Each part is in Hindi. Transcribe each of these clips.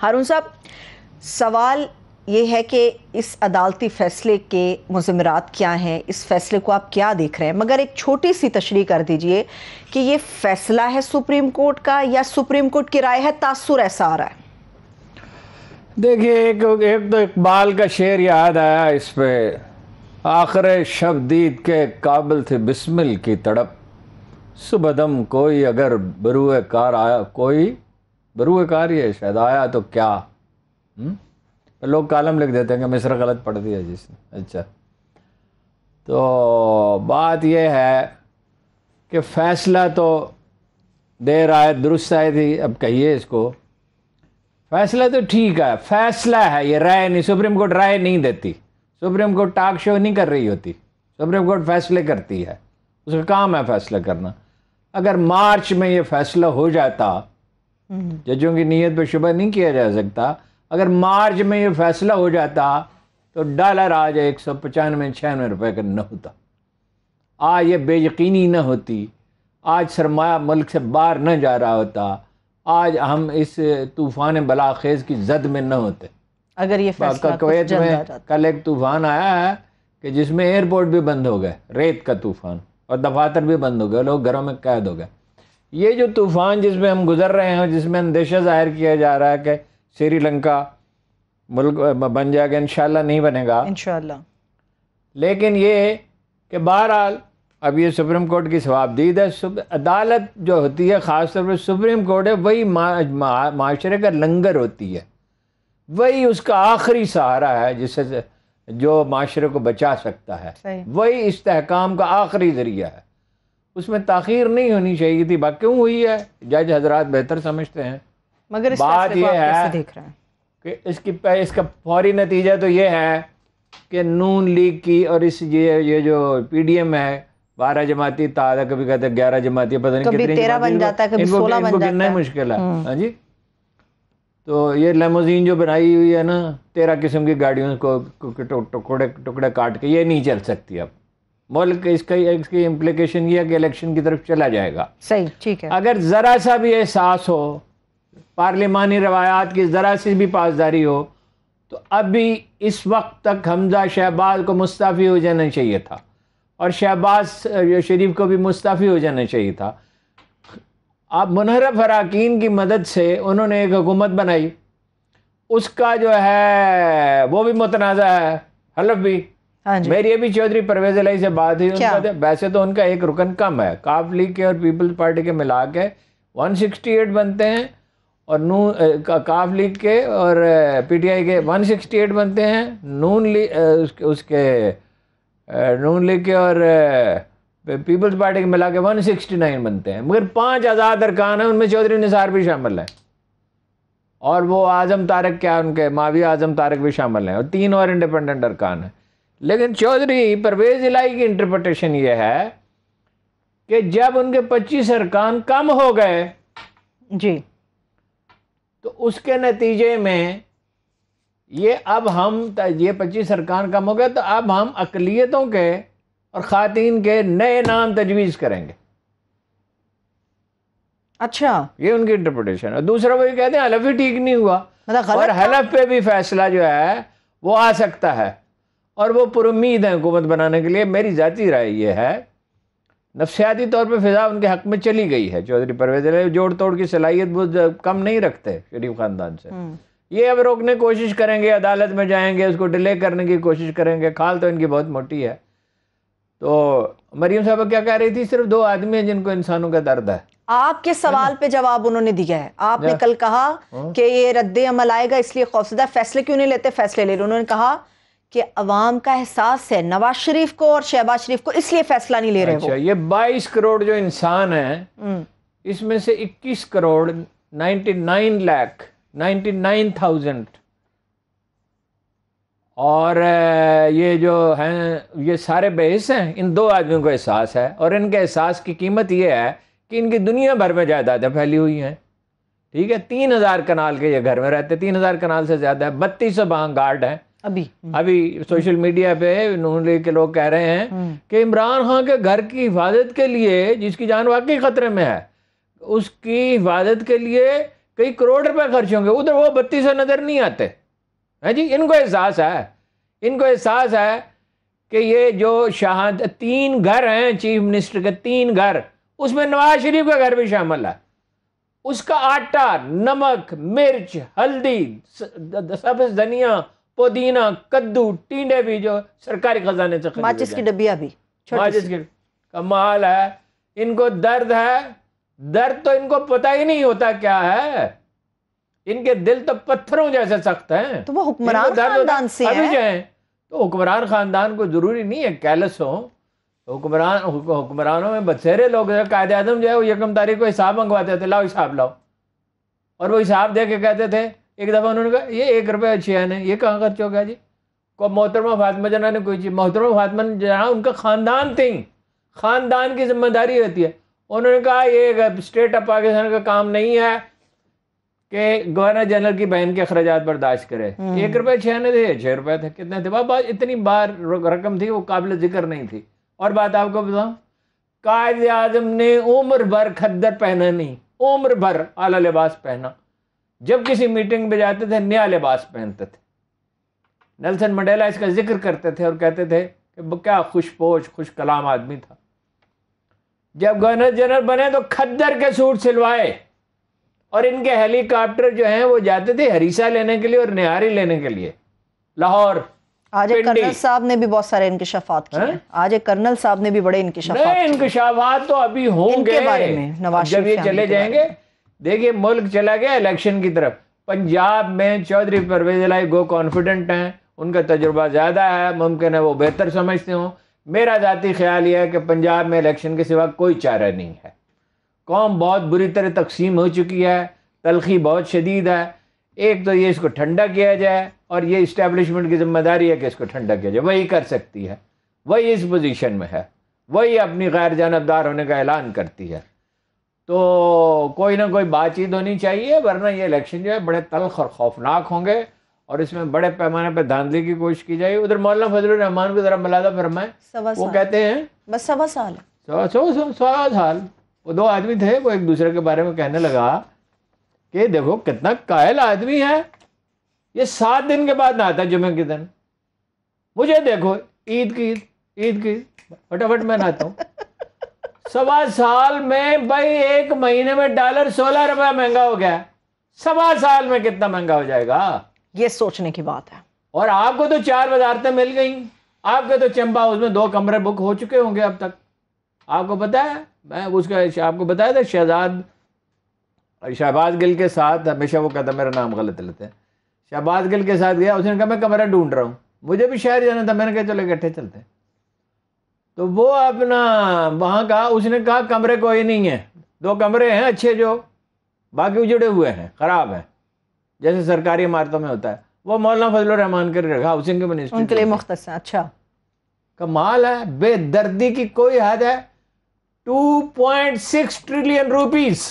हारून साहब सवाल ये है कि इस अदालती फ़ैसले के मुजमरत क्या हैं इस फ़ैसले को आप क्या देख रहे हैं मगर एक छोटी सी तशरी कर दीजिए कि ये फ़ैसला है सुप्रीम कोर्ट का या सुप्रीम कोर्ट की राय है तासुर ऐसा आ रहा है देखिए एक एक तो इकबाल का शेर याद आया इस पर आखिर शब्दीद के काबिल थे बिस्मिल की तड़प सुबदम कोई अगर बरुए कार आया कोई बरू कार्य शायद आया तो क्या हुँ? हम्म? लोग कालम लिख देते हैं कि मिस्र गलत पढ़ दिया जिसने अच्छा तो बात यह है कि फ़ैसला तो देर आए दुरुस्त आए थी अब कहिए इसको फैसला तो ठीक है फैसला है ये राय नहीं सुप्रीम कोर्ट राय नहीं देती सुप्रीम कोर्ट टाक शो नहीं कर रही होती सुप्रीम कोर्ट फैसले करती है उसका काम है फैसला करना अगर मार्च में ये फैसला हो जाता हम्म। जजों की नीयत पर शुभ नहीं किया जा सकता अगर मार्च में ये फैसला हो जाता तो डॉलर आज एक सौ पचानवे छियानवे रुपये का न होता आज ये बेयकीनी न होती आज सरमाया मुल्क से बाहर न जा रहा होता आज हम इस तूफ़ान बलाखेज़ की जद में न होते अगर ये फैसला कुछ में कल एक तूफ़ान आया है कि जिसमें एयरपोर्ट भी बंद हो गए रेत का तूफ़ान और दफातर भी बंद हो गए लोग घरों में कैद हो गए ये जो तूफ़ान जिसमें हम गुज़र रहे हैं जिसमें अंदेशा ज़ाहिर किया जा रहा है कि श्रीलंका मुल्क बन जाएगा इन नहीं बनेगा इन लेकिन ये कि बहरहाल अब ये सुप्रीम कोर्ट की जवाबदीद है अदालत जो होती है ख़ास तौर पर सुप्रीम कोर्ट है वही माशरे का लंगर होती है वही उसका आखिरी सहारा है जिससे जो माशरे को बचा सकता है वही इस्तेकाम का आखिरी ज़रिया है उसमें ताखीर नहीं होनी चाहिए थी बात क्यों हुई है जज हजरात बेहतर समझते हैं मगर इस बात यह है देख रहे हैं कि इसकी इसका फौरी नतीजा तो ये है कि नून लीग की और इस ये ये जो पीडीएम है बारह जमाती ताजा कभी कहते ग्यारह जमाती पता नहीं कितनी तेरह बन जाता है कभी सोलह बन जाता है मुश्किल है हम्म। हाँ जी तो ये लेमोजीन जो बनाई हुई है ना तेरह किस्म की गाड़ियों को टुकड़े काट के ये नहीं चल सकती अब मुल्क इसका इसकी इम्प्लीकेशन ये कि इलेक्शन की तरफ चला जाएगा सही ठीक है अगर ज़रा सा भी एहसास हो पार्लिमानी रवायात की ज़रा सी भी पासदारी हो तो अभी इस वक्त तक हमजा शहबाज को मुस्ताफ़ी हो जाना चाहिए था और शहबाज शरीफ को भी मुस्ताफ़ी हो जाना चाहिए था अब मुनहरफ अरकान की मदद से उन्होंने एक हुकूमत बनाई उसका जो है वो भी मुतनाज़ है हलफ भी हाँ मेरी अभी चौधरी परवेज अलाई से बात हुई तो वैसे तो उनका एक रुकन कम है काफ लीग के और पीपल्स पार्टी के मिला के एट बनते हैं और नू का, काफ लीग के और पीटीआई के 168 बनते हैं नून ली उसके, उसके नून लीग के और पीपल्स पार्टी के मिला के नाइन बनते हैं मगर पांच आज़ाद अरकान हैं उनमें चौधरी निसार भी शामिल हैं और वो आज़म तारक क्या उनके मावी आज़म तारक भी शामिल हैं और तीन और इंडिपेंडेंट अरकान हैं लेकिन चौधरी परवेज इलाई की इंटरप्रटेशन ये है कि जब उनके पच्चीस अरकान कम हो गए जी तो उसके नतीजे में ये अब हम ये पच्चीस अरकान कम हो गए तो अब हम अकलीतों के और खातन के नए नाम तजवीज़ करेंगे अच्छा ये उनकी इंटरप्रटेशन है दूसरा वो ये कहते हैं हलफ ही ठीक नहीं हुआ मतलब और हलफ पे भी फैसला जो है वो आ सकता है और वो पुरुद हैं हुकूमत बनाने के लिए मेरी ज़ाती राय ये है नफसियाती तौर पर फिजा उनके हक में चली गई है चौधरी परवेज जोड़ तोड़ की सलाहियत वो कम नहीं रखते शरीफ ख़ानदान से हम्म। ये अब रोकने की कोशिश करेंगे अदालत में जाएंगे उसको डिले करने की कोशिश करेंगे खाल तो इनकी बहुत मोटी है तो मरियम साहब क्या कह रही थी सिर्फ दो आदमी हैं जिनको इंसानों का दर्द है आपके सवाल पे जवाब उन्होंने दिया है आपने कल कहा हाँ। कि ये रद्द अमल आएगा इसलिए खौफसदा फैसले क्यों नहीं लेते फैसले ले उन्होंने कहा कि अवाम का एहसास है नवाज शरीफ को और शहबाज शरीफ को इसलिए फैसला नहीं ले रहे अच्छा, वो। ये बाईस करोड़ जो इंसान है हम्म। इसमें से इक्कीस करोड़ नाइन लाख थाउजेंड और ये जो हैं ये सारे बेस हैं इन दो आदमियों को एहसास है और इनके एहसास की कीमत ये है कि इनकी दुनिया भर में जायदादें फैली हुई हैं ठीक है तीन हज़ार कनाल के ये घर में रहते हैं तीन हज़ार कनाल से ज़्यादा है बत्तीस सौ गार्ड हैं अभी अभी सोशल मीडिया पे नून लीग के लोग कह रहे हैं हम्म। कि इमरान खान के घर की हिफाजत के लिए जिसकी जान वाकई खतरे में है उसकी हिफाजत के लिए कई करोड़ रुपए खर्च होंगे उधर वो बत्ती से नजर नहीं आते हैं जी इनको एहसास है इनको एहसास है कि ये जो शाह तीन घर हैं चीफ मिनिस्टर के तीन घर उसमें नवाज शरीफ का घर भी शामिल है उसका आटा नमक मिर्च हल्दी सब धनिया पुदीना कद्दू टींडे भी जो सरकारी खजाने से माचिस की डबिया भी माचिस की कमाल है इनको दर्द है दर्द तो इनको पता ही नहीं होता क्या है इनके दिल तो पत्थरों जैसे सख्त हैं तो वो हुक्मरान खानदान से अभी है तो हुक्मरान खानदान को जरूरी नहीं है कैलस हो हुक्मरान हुक्मरानों में बसेरे लोग कायदे आजम जो है वो यकम तारीख को हिसाब मंगवाते थे लाओ हिसाब लाओ और वो हिसाब दे के कहते थे एक दफ़ा उन्होंने कहा ये एक रुपये छियान है ये कहाँ खर्च हो गया जी को मोहतरमा फातमा जना ने कोई चीज़ मोहतरमा फातमा जना उनका ख़ानदान थी ख़ानदान की जिम्मेदारी रहती है उन्होंने कहा ये स्टेट ऑफ पाकिस्तान का काम नहीं है कि गवर्नर जनरल की बहन के अखराज बर्दाश्त करे हम्म। एक रुपये छियाने थे छः रुपये थे कितने थे बाबा इतनी बार रकम थी वो काबिल जिक्र नहीं थी और बात आपको बताऊँ कायद आजम ने उम्र भर खद्दर पहना नहीं उम्र भर आला लिबास पहना जब किसी मीटिंग में जाते थे नया लिबास पहनते थे नेल्सन मंडेला इसका जिक्र करते थे और कहते थे कि क्या खुशपोश खुश कलाम आदमी था जब गवर्नर जनरल बने तो खद्दर के सूट सिलवाए और इनके हेलीकॉप्टर जो हैं वो जाते थे हरीसा लेने के लिए और निहारी लेने के लिए लाहौर आज एक कर्नल साहब ने भी बहुत सारे इंकशाफात किए आज एक कर्नल साहब ने भी बड़े इंकशाफात इंकशाफात तो अभी होंगे बारे में नवाज जब ये चले जाएंगे देखिए मुल्क चला गया इलेक्शन की तरफ पंजाब में चौधरी परवेज लाई गो कॉन्फिडेंट हैं उनका तजुर्बा ज़्यादा है मुमकिन है वो बेहतर समझते हों मेरा ज़ाती ख्याल यह है कि पंजाब में इलेक्शन के सिवा कोई चारा नहीं है कौम बहुत बुरी तरह तकसीम हो चुकी है तलखी बहुत शदीद है एक तो ये इसको ठंडा किया जाए और ये इस्टेबलिशमेंट की जिम्मेदारी है कि इसको ठंडा किया जाए वही कर सकती है वही इस पोजीशन में है वही अपनी गैर जानबदार होने का ऐलान करती है तो कोई ना कोई बातचीत होनी चाहिए वरना ये इलेक्शन जो है बड़े तलख और खौफनाक होंगे और इसमें बड़े पैमाने पर धांधली की कोशिश की जाएगी उधर मौलाना फजल रहमान भी जरा मलादा फरमाए वो कहते हैं बस सवा साल सवा सवा साल वो दो आदमी थे वो एक दूसरे के बारे में कहने लगा कि देखो कितना कायल आदमी है ये सात दिन के बाद ना आता जुमे के दिन मुझे देखो ईद की ईद ईद की फटाफट मैं नहाता हूँ सवा साल में भाई एक महीने में डॉलर सोलह रुपया महंगा हो गया सवा साल में कितना महंगा हो जाएगा ये सोचने की बात है और आपको तो चार वजारतें मिल गई आपके तो चंबा हाउस में दो कमरे बुक हो चुके होंगे अब तक आपको पता है मैं उसका आपको बताया था शहजाद शहबाज गिल के साथ हमेशा वो कहता मेरा नाम गलत लेते हैं शहबाज गिल के साथ गया उसने कहा मैं कमरा ढूंढ रहा हूँ मुझे भी शहर जाना था मैंने कहा चलो इकट्ठे चलते हैं तो वो अपना वहाँ कहा उसने कहा कमरे कोई नहीं है दो कमरे हैं अच्छे जो बाकी उजड़े हुए हैं ख़राब हैं जैसे सरकारी इमारतों में होता है वो मौलाना फजल रहमान कर रखा उसी के मिनिस्टर उनके लिए मुख्त अच्छा कमाल है बेदर्दी की कोई हद है 2.6 ट्रिलियन रुपीस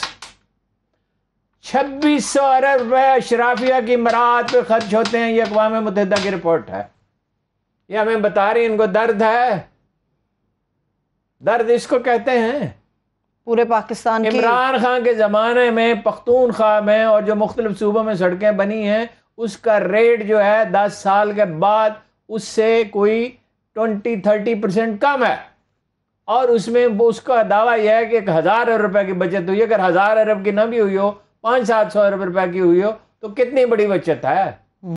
2600 अरब रुपए शराफिया की मराहत पे खर्च होते हैं ये अकवा मुतहदा की रिपोर्ट है ये हमें बता रही इनको दर्द है दर्द इसको कहते हैं पूरे पाकिस्तान इमरान खान के ज़माने में पख्तूनख्वा में और जो मुख्तलि सूबों में सड़कें बनी हैं उसका रेट जो है दस साल के बाद उससे कोई ट्वेंटी थर्टी परसेंट कम है और उसमें उसका दावा यह है कि एक हज़ार अरब रुपए की बचत हुई अगर हज़ार अरब की ना भी हुई हो पाँच सात सौ अरब रुपए की हुई हो तो कितनी बड़ी बचत है